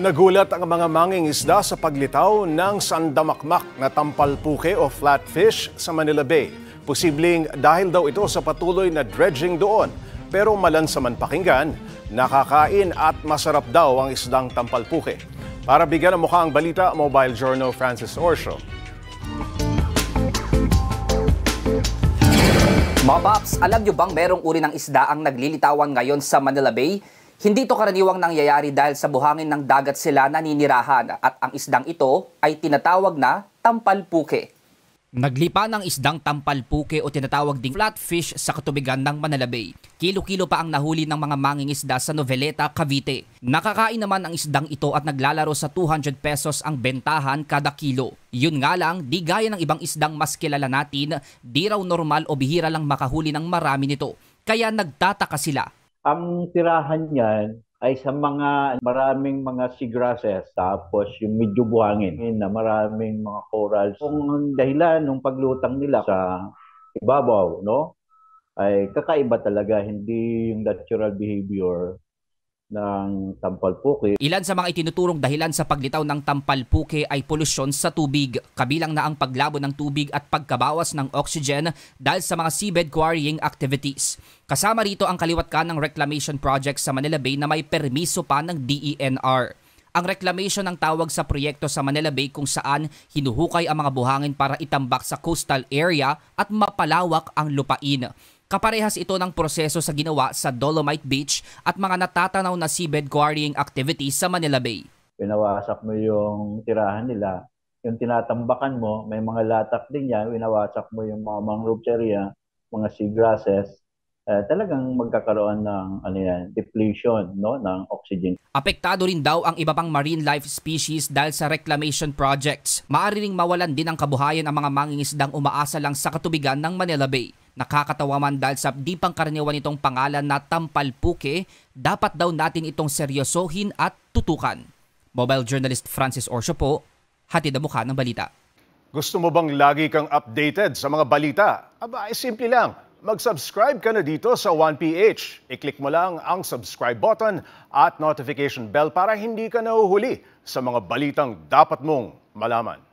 Nagulat ang mga manging isda sa paglitaw ng sandamakmak na tampalpuke o flatfish sa Manila Bay. Posibleng dahil daw ito sa patuloy na dredging doon. Pero malansaman pakinggan, nakakain at masarap daw ang isdang tampalpuke. Para bigyan ng mukha ang balita, Mobile Journal Francis Orsho. Mga Paps, alam nyo bang merong uri ng isda ang naglilitawan ngayon sa Manila Bay? Hindi ito karaniwang nangyayari dahil sa buhangin ng dagat sila naninirahan at ang isdang ito ay tinatawag na tampalpuke. Naglipa ng isdang tampalpuke o tinatawag ding flatfish sa katubigan ng Manalabay. Kilo-kilo pa ang nahuli ng mga mangingisda sa Noveleta, Cavite. Nakakain naman ang isdang ito at naglalaro sa 200 pesos ang bentahan kada kilo. Yun nga lang, di gaya ng ibang isdang mas kilala natin, di raw normal o bihira lang makahuli ng marami nito. Kaya nagtataka sila ang tirahan niyan ay sa mga maraming mga sea grasses tapos yung medyo buhangin na maraming mga corals. Kung dahilan ng paglutang nila sa ibabaw, no? Ay kakaiba talaga hindi yung natural behavior ng tampalpuke. Ilan sa mga itinuturong dahilan sa paglitaw ng tampalpuke ay polusyon sa tubig, kabilang na ang paglabo ng tubig at pagkabawas ng oxygen dahil sa mga seabed quarrying activities. Kasama rito ang kaliwat ka ng reclamation project sa Manila Bay na may permiso pa ng DENR. Ang reclamation ang tawag sa proyekto sa Manila Bay kung saan hinuhukay ang mga buhangin para itambak sa coastal area at mapalawak ang lupain. Kaparehas ito ng proseso sa ginawa sa Dolomite Beach at mga natatanaw na seabed quarrying activities sa Manila Bay. Pinawasak mo yung tirahan nila, yung tinatambakan mo, may mga latak din yan, winawasak mo yung mga mangrove area, mga seagrasses, eh, talagang magkakaroon ng ano yan, depletion no, ng oxygen. Apektado rin daw ang iba pang marine life species dahil sa reclamation projects. Maaari ring mawalan din ang kabuhayan ang mga mangingisdang umaasa lang sa katubigan ng Manila Bay. Nakakatawa man dahil sa di pangkaraniwan nitong pangalan na Tampalpuke, dapat daw natin itong seryosohin at tutukan. Mobile journalist Francis Orso po, hatid ang mukha ng balita. Gusto mo bang lagi kang updated sa mga balita? Aba, ay eh, simple lang. Mag-subscribe ka na dito sa 1PH. I-click mo lang ang subscribe button at notification bell para hindi ka nahuhuli sa mga balitang dapat mong malaman.